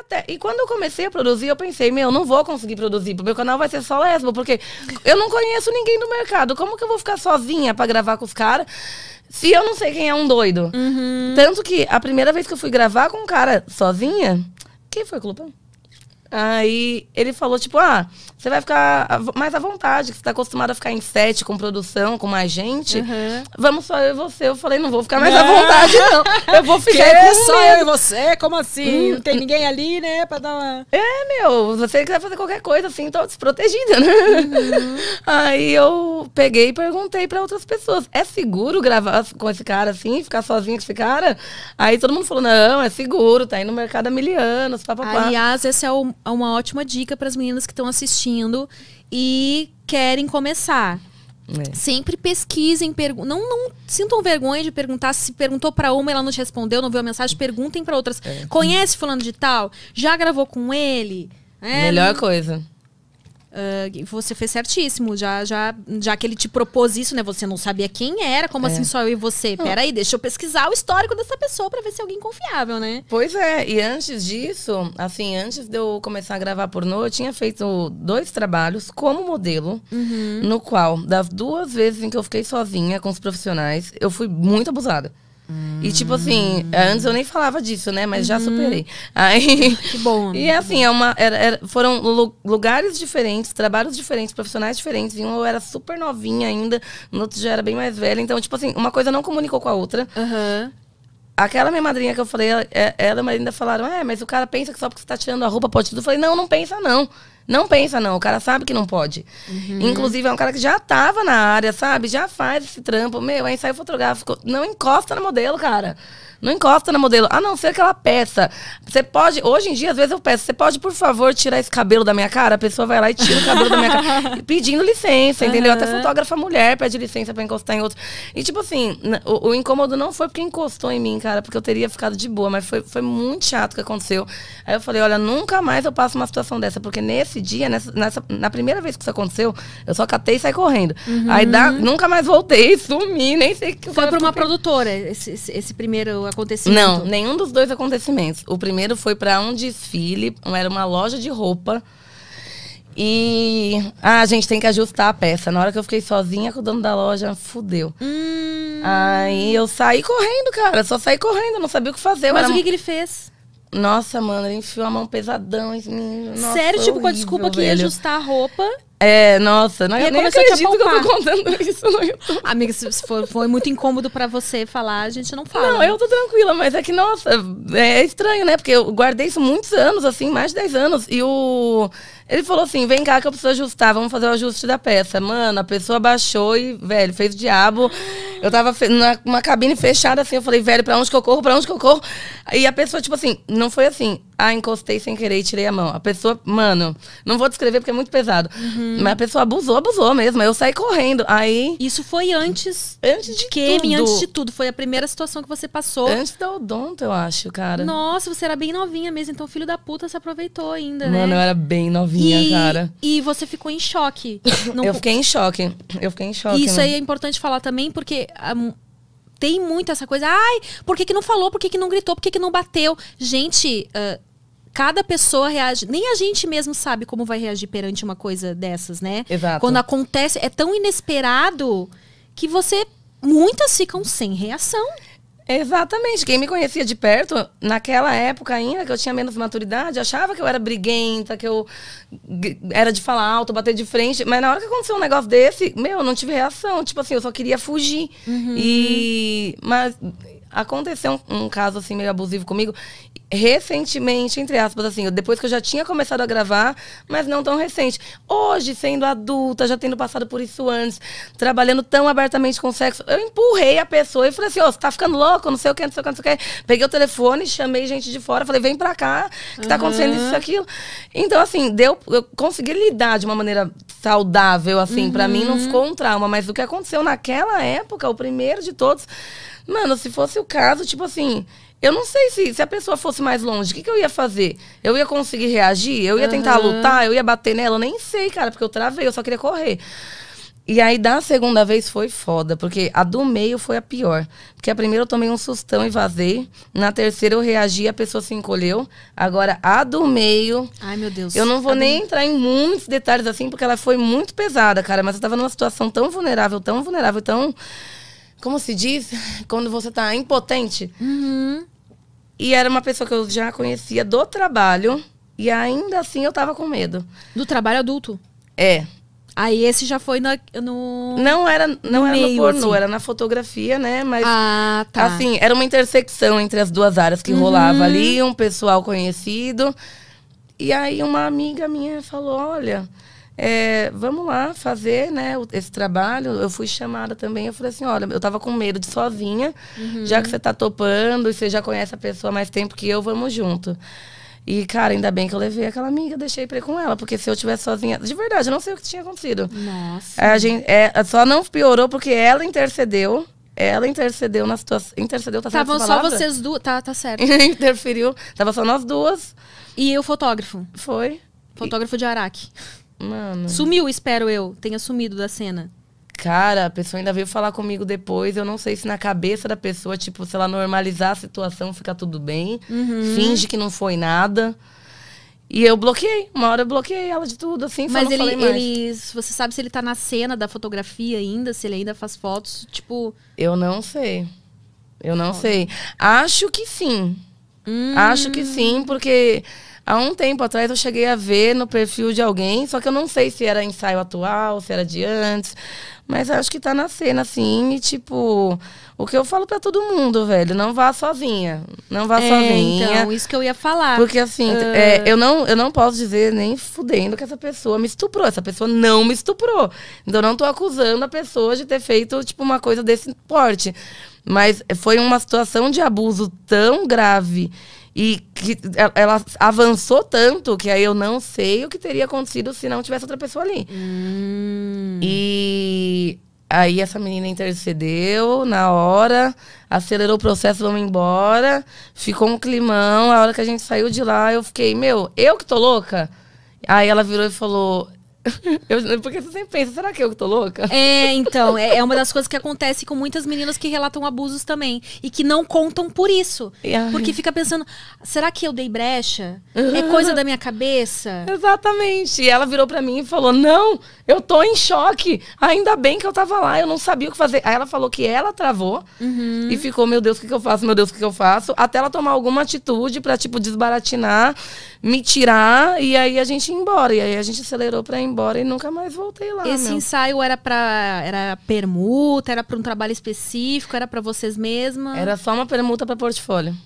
até. E quando eu comecei a produzir, eu pensei, meu, não vou conseguir produzir, porque meu canal vai ser só lesbo, porque eu não conheço ninguém do mercado. Como que eu vou ficar sozinha para gravar com os caras? Se eu não sei quem é um doido. Uhum. Tanto que a primeira vez que eu fui gravar com um cara sozinha, quem foi, Clupão? Aí ele falou, tipo, ah, você vai ficar mais à vontade, que você tá acostumada a ficar em sete com produção, com mais gente. Uhum. Vamos só eu e você. Eu falei, não vou ficar mais à vontade, não. Eu vou ficar que? com só medo. eu e você? Como assim? Hum. Não tem ninguém ali, né? Pra dar uma. É, meu, você quiser fazer qualquer coisa, assim, tô desprotegida, né? Uhum. Aí eu peguei e perguntei pra outras pessoas: é seguro gravar com esse cara assim, ficar sozinha com esse cara? Aí todo mundo falou: não, é seguro, tá aí no mercado há mil anos, papapá. Aliás, esse é o uma ótima dica para as meninas que estão assistindo e querem começar. É. Sempre pesquisem, pergu- não, não sintam vergonha de perguntar se perguntou para uma e ela não te respondeu, não viu a mensagem, perguntem para outras. É. Conhece fulano de tal? Já gravou com ele? É, Melhor não... coisa. Uh, você fez certíssimo. Já, já, já que ele te propôs isso, né? Você não sabia quem era, como é. assim só eu e você? Não. Peraí, deixa eu pesquisar o histórico dessa pessoa para ver se é alguém confiável, né? Pois é, e antes disso, assim, antes de eu começar a gravar pornô, eu tinha feito dois trabalhos como modelo, uhum. no qual, das duas vezes em que eu fiquei sozinha com os profissionais, eu fui muito abusada. Hum. E tipo assim, antes eu nem falava disso, né? Mas uhum. já superei. Aí, que bom. Amiga. E assim, é uma, era, era, foram lugares diferentes, trabalhos diferentes, profissionais diferentes. Em um eu era super novinha ainda, no outro já era bem mais velha. Então, tipo assim, uma coisa não comunicou com a outra. Uhum. Aquela minha madrinha que eu falei, ela, é, ela e a ainda falaram: É, mas o cara pensa que só porque você tá tirando a roupa pode tudo. Eu falei: Não, não pensa não. Não pensa, não. O cara sabe que não pode. Uhum. Inclusive, é um cara que já tava na área, sabe? Já faz esse trampo. Meu, é ensaio fotográfico. Não encosta no modelo, cara. Não encosta no modelo. A não ser aquela peça. Você pode. Hoje em dia, às vezes eu peço, você pode, por favor, tirar esse cabelo da minha cara? A pessoa vai lá e tira o cabelo da minha cara. Pedindo licença, entendeu? Uhum. Até fotógrafa mulher pede licença para encostar em outro. E, tipo assim, o, o, incômodo não foi porque encostou em mim, cara, porque eu teria ficado de boa, mas foi, foi muito chato o que aconteceu. Aí eu falei, olha, nunca mais eu passo uma situação dessa, porque nesse nesse dia, nessa, nessa, na primeira vez que isso aconteceu, eu só catei e saí correndo. Uhum. Aí dá, nunca mais voltei, sumi, nem sei que. Foi para uma produtora esse, esse, primeiro acontecimento? Não, nenhum dos dois acontecimentos. O primeiro foi para um desfile, era uma loja de roupa. E ah, a gente tem que ajustar a peça. Na hora que eu fiquei sozinha com o dono da loja, fudeu. Hum. Aí eu saí correndo, cara. Só saí correndo, não sabia o que fazer. Mas era... o que, que ele fez? Nossa, mano, ele enfiou a mão pesadão em mim. Nossa, Sério, tipo, horrível, com a desculpa que ia ajustar a roupa. É, nossa, não, eu, eu nem acredito que eu tô contando isso no YouTube. Amiga, se, for, foi muito incômodo pra você falar, a gente não fala. Não, eu tô tranquila, mas é que, nossa, é, é estranho, né? Porque eu guardei isso muitos anos, assim, mais de 10 anos. E o. Ele falou assim: vem cá que eu preciso ajustar, vamos fazer o ajuste da peça. Mano, a pessoa baixou e, velho, fez o diabo. Eu tava numa cabine fechada, assim, eu falei, velho, pra onde que eu corro? Pra onde que eu corro? E a pessoa, tipo assim, não foi assim ah, encostei sem querer e tirei a mão. A pessoa, mano, não vou descrever porque é muito pesado. Uhum. Mas a pessoa abusou, abusou mesmo. Aí eu saí correndo. Aí. Isso foi antes. Antes de Kemi, antes de tudo. Foi a primeira situação que você passou. Antes da odonto, eu acho, cara. Nossa, você era bem novinha mesmo. Então, filho da puta se aproveitou ainda, mano, né? Mano, eu era bem novinha, e, cara. E você ficou em choque. Não... eu fiquei em choque. Eu fiquei em choque. Isso aí né? é importante falar também, porque. Hum, tem muito essa coisa. Ai, por que, que não falou? Por que, que não gritou? Por que, que não bateu? Gente, uh, cada pessoa reage. Nem a gente mesmo sabe como vai reagir perante uma coisa dessas, né? Exato. Quando acontece, é tão inesperado que você. Muitas ficam sem reação. Exatamente. Quem me conhecia de perto, naquela época ainda, que eu tinha menos maturidade, achava que eu era briguenta, que eu era de falar alto, bater de frente. Mas na hora que aconteceu um negócio desse, meu, eu não tive reação. Tipo assim, eu só queria fugir. Uhum. E. Mas aconteceu um, um, caso assim meio abusivo comigo recentemente, entre aspas, assim, depois que eu já tinha começado a gravar, mas não tão recente. Hoje, sendo adulta, já tendo passado por isso antes, trabalhando tão abertamente com sexo, eu empurrei a pessoa e falei assim, ó, oh, você tá ficando louco, não sei o que, não sei o que, não sei o que. Peguei o telefone, chamei gente de fora, falei, vem pra cá, que uhum. tá acontecendo isso e aquilo. Então, assim, deu, eu consegui lidar de uma maneira saudável, assim, uhum. para mim não uhum. ficou um trauma, mas o que aconteceu naquela época, o primeiro de todos, mano, se fosse o caso, tipo assim, eu não sei se, se a pessoa fosse mais longe, o que, que eu ia fazer? Eu ia conseguir reagir? Eu ia uhum. tentar lutar? Eu ia bater nela? Eu nem sei, cara, porque eu travei, eu só queria correr. E aí, da segunda vez foi foda, porque a do meio foi a pior. Porque a primeira eu tomei um sustão e vazei. Na terceira eu reagi, a pessoa se encolheu. Agora, a do meio. Ai, meu Deus. Eu não vou a nem do... entrar em muitos detalhes assim, porque ela foi muito pesada, cara. Mas eu tava numa situação tão vulnerável, tão vulnerável, tão como se diz? Quando você tá impotente. Uhum. E era uma pessoa que eu já conhecia do trabalho. E ainda assim eu tava com medo. Do trabalho adulto? É. Aí esse já foi na, no. Não era, não no era meio, no pornô, assim. era na fotografia, né? Mas. Ah, tá. Assim, era uma intersecção entre as duas áreas que uhum. rolava ali, um pessoal conhecido. E aí uma amiga minha falou: olha, é, vamos lá fazer né, esse trabalho. Eu fui chamada também, eu falei assim, olha, eu tava com medo de sozinha, uhum. já que você tá topando e você já conhece a pessoa mais tempo que eu, vamos junto. E, cara, ainda bem que eu levei aquela amiga, deixei pra ir com ela, porque se eu tivesse sozinha. De verdade, eu não sei o que tinha acontecido. Nossa. A gente, é, só não piorou porque ela intercedeu. Ela intercedeu na situação. Intercedeu, tá Tava só vocês duas. Tá, tá certo. Interferiu. Tava só nós duas. E o fotógrafo? Foi. Fotógrafo e... de Araque. Mano. Sumiu, espero eu, tenha sumido da cena. Cara, a pessoa ainda veio falar comigo depois. Eu não sei se na cabeça da pessoa, tipo, se ela normalizar a situação, fica tudo bem. Uhum. Finge que não foi nada. E eu bloqueei. Uma hora eu bloqueei ela de tudo, assim. Mas ele, ele, Você sabe se ele tá na cena da fotografia ainda? Se ele ainda faz fotos? Tipo. Eu não sei. Eu não Foda. sei. Acho que sim. Hum. Acho que sim, porque Há um tempo atrás eu cheguei a ver no perfil de alguém, só que eu não sei se era ensaio atual, se era de antes, mas acho que tá na cena assim, e tipo, o que eu falo para todo mundo, velho, não vá sozinha, não vá é, então, sozinha. Então, isso que eu ia falar. Porque assim, uh... é, ah. eu não eu não posso dizer nem fudendo que essa pessoa me estuprou, essa pessoa não me estuprou. Então eu não tô acusando a pessoa de ter feito tipo uma coisa desse porte. Mas foi uma situação de abuso tão grave e que é, ela avançou tanto que aí eu não sei o que teria acontecido se não tivesse outra pessoa ali. Hum. E aí essa menina intercedeu na hora, acelerou o processo, vamos embora. Ficou um climão. A hora que a gente saiu de lá, eu fiquei, meu, eu que tô louca? Aí ela virou e falou: Eu, porque você sempre pensa, será que eu tô louca? É, então, é, é, uma das coisas que acontece com muitas meninas que relatam abusos também. E que não contam por isso. Ai. Porque fica pensando, será que eu dei brecha? É coisa da minha cabeça? Exatamente. E ela virou para mim e falou, não, eu tô em choque. Ainda bem que eu tava lá, eu não sabia o que fazer. Aí ela falou que ela travou uhum. e ficou, meu Deus, o que, que eu faço? Meu Deus, o que, que eu faço? Até ela tomar alguma atitude para tipo, desbaratinar, me tirar. E aí a gente ia embora. E aí a gente acelerou pra ir embora embora e nunca mais voltei lá. Esse meu. ensaio era para era permuta, era para um trabalho específico, era para vocês mesmas? Era só uma permuta para portfólio.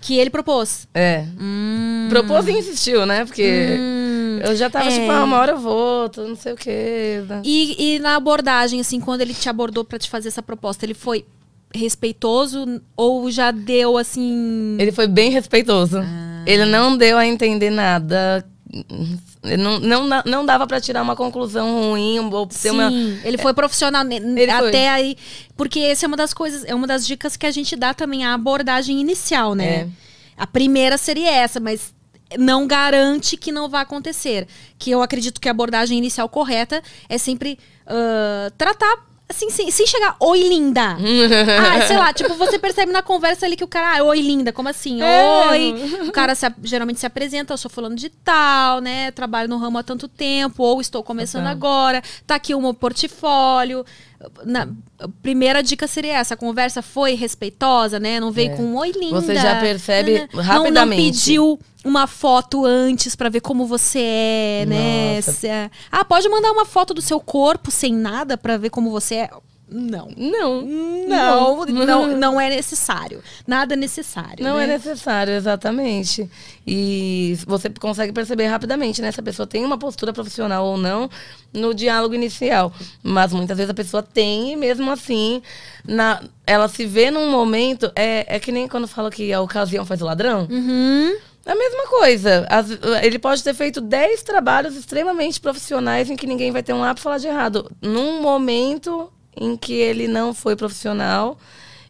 Que ele propôs. É. Hum. Propôs e insistiu, né? Porque hum. eu já tava tipo, é. tipo, ah, uma hora eu volto, não sei o quê. Né? E, e na abordagem, assim, quando ele te abordou para te fazer essa proposta, ele foi respeitoso ou já deu assim. Ele foi bem respeitoso. Ah. Ele não deu a entender nada não, não, não dava para tirar uma conclusão ruim ou ter Sim, uma... ele foi profissional ele até foi. aí porque essa é uma das coisas é uma das dicas que a gente dá também a abordagem inicial né é. a primeira seria essa mas não garante que não vá acontecer que eu acredito que a abordagem inicial correta é sempre uh, tratar assim, sem, sem chegar, oi, linda. ah, sei lá, tipo, você percebe na conversa ali que o cara, ah, oi, linda, como assim? É. Oi. O cara se, geralmente se apresenta, eu sou falando de tal, né? Trabalho no ramo há tanto tempo, ou estou começando agora, tá aqui o meu portfólio. Na, primeira dica seria essa: a conversa foi respeitosa, né? Não veio é. com um oi linda. Você já percebe né? rapidamente. Não, não pediu uma foto antes para ver como você é, né? Nossa. né? Ah, pode mandar uma foto do seu corpo sem nada para ver como você é. Não. Não. Não, não, não é necessário. Nada necessário. Não é né? é necessário, exatamente. E você consegue perceber rapidamente, né? Se a pessoa tem uma postura profissional ou não no diálogo inicial. Mas muitas vezes a pessoa tem, e mesmo assim, na, ela se vê num momento. É, é que nem quando fala que a ocasião faz o ladrão. Uhum. É a mesma coisa. As, ele pode ter feito 10 trabalhos extremamente profissionais em que ninguém vai ter um app falar de errado. Num momento, em que ele não foi profissional,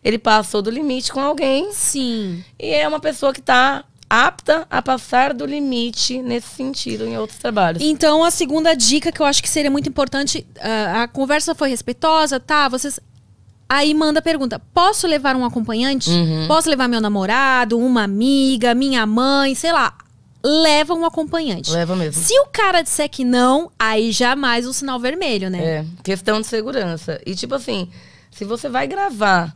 ele passou do limite com alguém. Sim. E é uma pessoa que está apta a passar do limite nesse sentido em outros trabalhos. Então, a segunda dica que eu acho que seria muito importante, a, ah, a conversa foi respeitosa, tá? Vocês Aí manda a pergunta: posso levar um acompanhante? Uhum. Posso levar meu namorado, uma amiga, minha mãe, sei lá, leva um acompanhante. Leva mesmo. Se o cara disser que não, aí jamais um sinal vermelho, né? É, questão de segurança. E tipo assim, se você vai gravar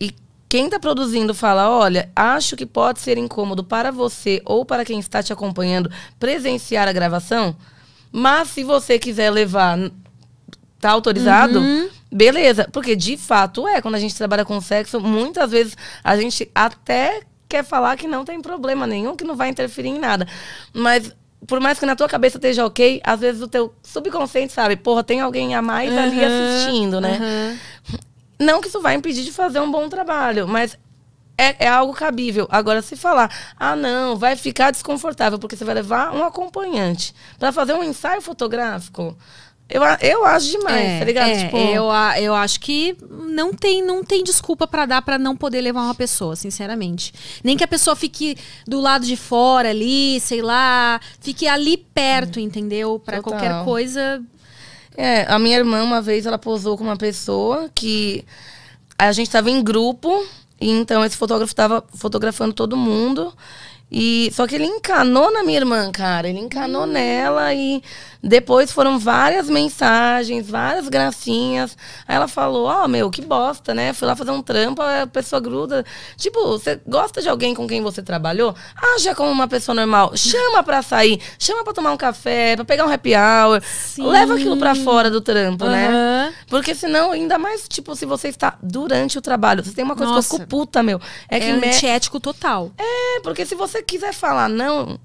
e quem tá produzindo fala, olha, acho que pode ser incômodo para você ou para quem está te acompanhando presenciar a gravação, mas se você quiser levar, tá autorizado? Uhum. Beleza, porque de fato é, quando a gente trabalha com sexo, muitas vezes a gente até quer falar que não tem problema nenhum, que não vai interferir em nada. Mas por mais que na tua cabeça esteja ok, às vezes o teu subconsciente sabe, porra, tem alguém a mais uhum, ali assistindo, né? Uhum. Não que isso vai impedir de fazer um bom trabalho, mas é, é, algo cabível. Agora, se falar, ah, não, vai ficar desconfortável, porque você vai levar um acompanhante para fazer um ensaio fotográfico. Eu, eu acho demais, é, tá ligado? É, tipo... eu, eu acho que não tem, não tem desculpa para dar para não poder levar uma pessoa, sinceramente. Nem que a pessoa fique do lado de fora ali, sei lá, fique ali perto, hum. entendeu? Para qualquer coisa. É, a minha irmã uma vez ela posou com uma pessoa que a gente tava em grupo, e então esse fotógrafo tava fotografando todo mundo. E só que ele encanou na minha irmã, cara. Ele encanou hum. nela e depois foram várias mensagens, várias gracinhas. Aí ela falou: Ó, oh, ah, meu, que bosta, né? Fui lá fazer um trampo, a pessoa gruda. Tipo, você gosta de alguém com quem você trabalhou? Haja ah, como uma pessoa normal. Chama pra sair, chama pra tomar um café, pra pegar um happy hour. Sim. Leva aquilo pra fora do trampo, uhum. né? Porque senão, ainda mais, tipo, se você está durante o trabalho. Você tem uma coisa Nossa. que eu fico puta, meu. É, é que é antiético me... total. É, porque se você quiser falar não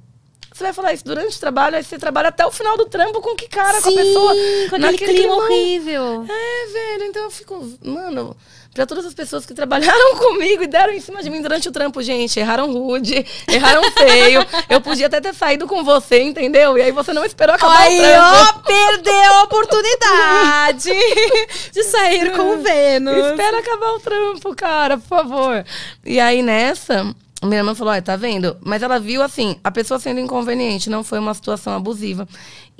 você vai falar isso durante o trabalho, aí você trabalha até o final do trampo com que cara, Sim, com a pessoa. Com aquele clima horrível. É, velho. Então eu fico, mano, para todas as pessoas que trabalharam comigo e deram em cima de mim durante o trampo, gente, erraram rude, erraram feio. eu podia até ter saído com você, entendeu? E aí você não esperou acabar Aí, o trampo. Ó, perdeu a oportunidade de sair com o Vênus. Espera acabar o trampo, cara, por favor. E aí nessa, minha irmã falou, ah, tá vendo? Mas ela viu assim, a pessoa sendo inconveniente, não foi uma situação abusiva.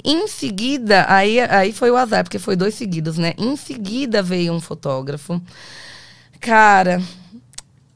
Em seguida, aí, aí foi o azar, porque foi dois seguidos, né? Em seguida veio um fotógrafo. Cara,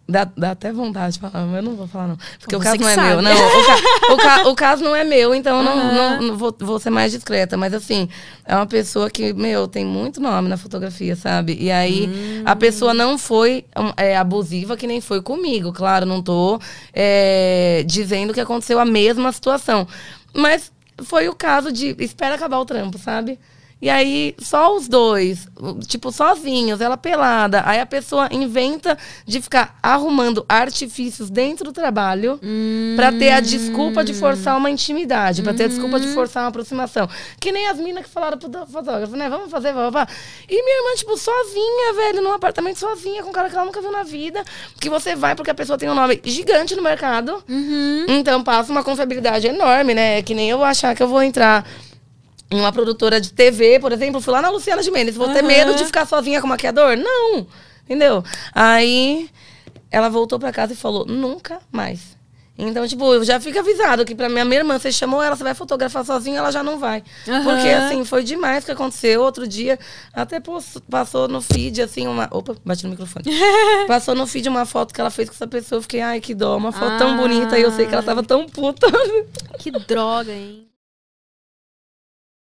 Dá, dá, até vontade de falar, mas eu não vou falar, não. Porque Você o caso não é sabe. meu. Não, o, ca, o, ca, o, caso não é meu, então eu não, não, não vou, vou, ser mais discreta. Mas assim, é uma pessoa que, meu, tem muito nome na fotografia, sabe? E aí, hum. a pessoa não foi hum, é, abusiva, que nem foi comigo. Claro, não tô é, dizendo que aconteceu a mesma situação. Mas foi o caso de. Espera acabar o trampo, sabe? E aí, só os dois, tipo, sozinhos, ela pelada. Aí a pessoa inventa de ficar arrumando artifícios dentro do trabalho hum. para ter a desculpa de forçar uma intimidade, para ter a desculpa de uhum. forçar uma aproximação. Que nem as minas que falaram pro fotógrafo, né? Vamos fazer, vamos, vamos. E minha irmã, tipo, sozinha, velho, num apartamento sozinha, com um cara que ela nunca viu na vida. Que você vai porque a pessoa tem um nome gigante no mercado. Uhum. Então passa uma confiabilidade enorme, né? É que nem eu achar que eu vou entrar em uma produtora de TV, por exemplo, fui lá na Luciana de Mendes. Vou uhum. ter medo de ficar sozinha com maquiador? Não! Entendeu? Aí ela voltou para casa e falou: nunca mais. Então, tipo, eu já fico avisado que pra minha, minha irmã, você chamou ela, você vai fotografar sozinha, ela já não vai. Uhum. Porque, assim, foi demais o que aconteceu. Outro dia, até passou no feed, assim, uma. Opa, bati no microfone. passou no feed uma foto que ela fez com essa pessoa. Eu fiquei, ai, que dó, uma foto ah. tão bonita. E eu sei que ela tava tão puta. que droga, hein?